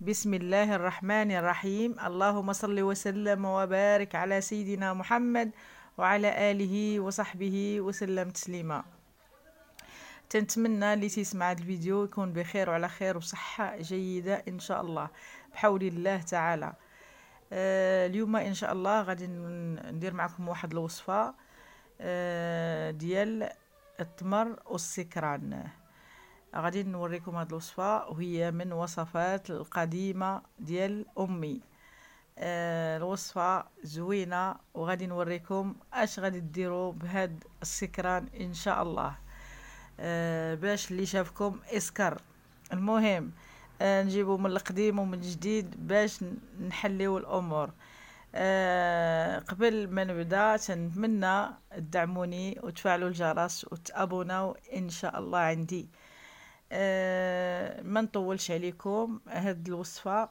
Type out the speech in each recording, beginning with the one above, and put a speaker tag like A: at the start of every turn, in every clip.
A: بسم الله الرحمن الرحيم اللهم صل وسلم وبارك على سيدنا محمد وعلى آله وصحبه وسلم تسليما تنتمنى اللي تسمع هذا الفيديو يكون بخير وعلى خير وصحة جيدة إن شاء الله بحول الله تعالى آه، اليوم إن شاء الله غادي ندير معكم واحد الوصفة آه، ديال التمر والسكران غادي نوريكم هاد الوصفه وهي من وصفات القديمه ديال امي آه الوصفه زوينه وغادي نوريكم اش غادي ديروا بهاد السكران ان شاء الله آه باش اللي شافكم اسكر المهم آه نجيبو من القديم ومن الجديد باش نحليو الامور آه قبل ما نبدا تنتمنى تدعموني وتفعلوا الجرس وتابوناو ان شاء الله عندي آه أه ما نطولش عليكم هاد الوصفه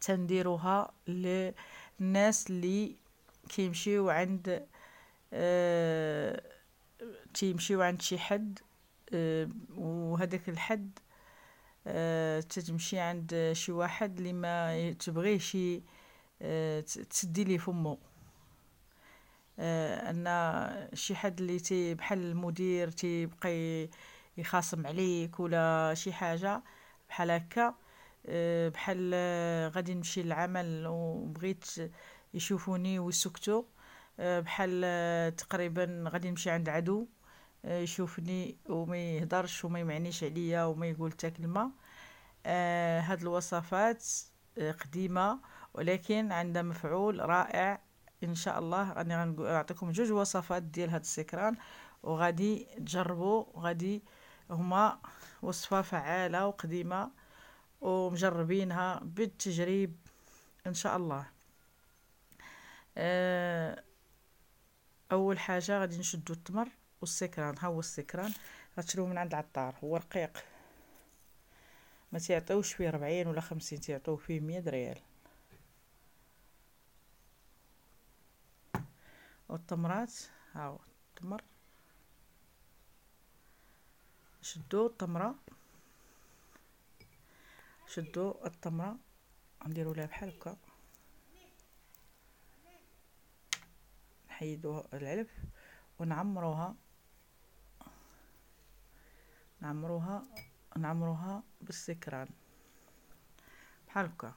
A: تنديروها للناس اللي كيمشيو عند أه تيمشيو عند شي حد أه وهداك الحد أه تتمشي عند شي واحد اللي ما تبغيه شي أه تسدي لي فمو أه ان شي حد اللي تي بحال المدير تيبقى يخاصم عليك ولا شي حاجه بحال هكا آه، بحال آه، غادي نمشي للعمل وبغيت يشوفوني ويسكتوا آه، بحال تقريبا غادي نمشي عند عدو يشوفني وما يهضرش وما يمعنيش عليا وما يقول حتى كلمه هاد الوصفات قديمه ولكن عندها مفعول رائع ان شاء الله راني غنعطيكم جوج وصفات ديال هاد السكران وغادي تجربوا وغادي هما وصفة فعالة وقديمة ومجربينها بالتجريب إن شاء الله آه، أول حاجة غادي نشدو التمر والسكران ها هو السكران غتشروه من عند العطار هو رقيق ما تيعطيوش فيه ربعين ولا خمسين تيعطيوه فيه مية ريال والتمرات هاو التمر شدو التمرة شدو التمرة غنديرو لها بحال هكا نحيدو العلف ونعمروها نعمروها نعمروها بالسكران بحال هكا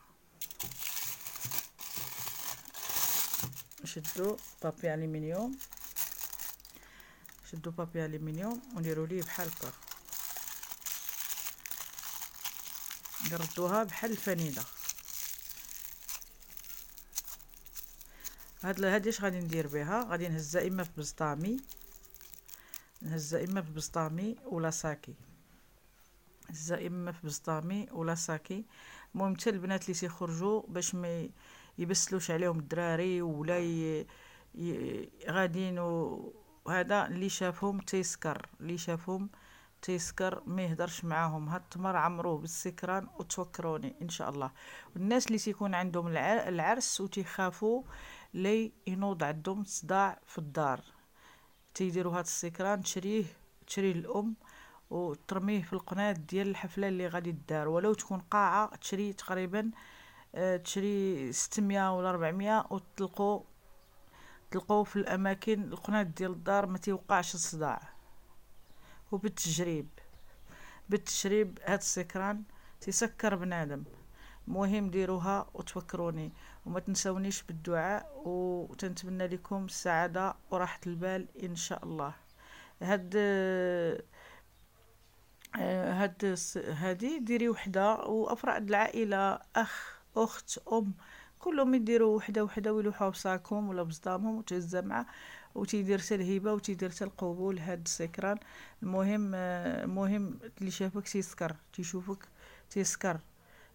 A: نشدو بابي الومنيوم شدو بابي الومنيوم ونديرو ليه بحال هكا نردوها بحال الفانيله هاد هادي اش غادي ندير بها غادي نهزها اما في بسطامي نهزها اما في بسطامي ولا ساكي نهزها اما في بسطامي ولا ساكي المهم حتى البنات اللي تيخرجوا باش ما يبسلوش عليهم الدراري ولا ي... ي... غاديين وهذا اللي شافهم تيسكر اللي شافهم تيسكر ما يهدرش معاهم هالتمر عمروه بالسكران وتوكروني ان شاء الله والناس اللي تيكون عندهم العرس وتيخافوا لي ينوض عندهم صداع في الدار تيديروا هاد السكران تشريه تشريه الام وترميه في القناة ديال الحفلة اللي غادي دار ولو تكون قاعة تشري تقريبا آه، تشري 600 ولا 400 وتلقوا تلقوا في الأماكن القناة ديال الدار ما تيوقعش الصداع وبالتجريب بالتجريب هاد السكران تيسكر بنادم مهم ديروها وتفكروني وما تنسونيش بالدعاء وتنتمنى لكم السعادة وراحة البال إن شاء الله هاد هاد هادي ديري وحدة وأفراد العائلة أخ أخت أم كلهم يديروا وحده وحده ويلوحوا بصاكهم ولا بصدامهم معاه وتيدير الهبه وتيدير القبول هاد السكران المهم آه، المهم اللي شافك تيسكر تيشوفك تيسكر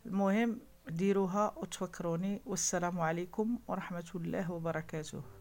A: المهم ديروها وتفكروني والسلام عليكم ورحمه الله وبركاته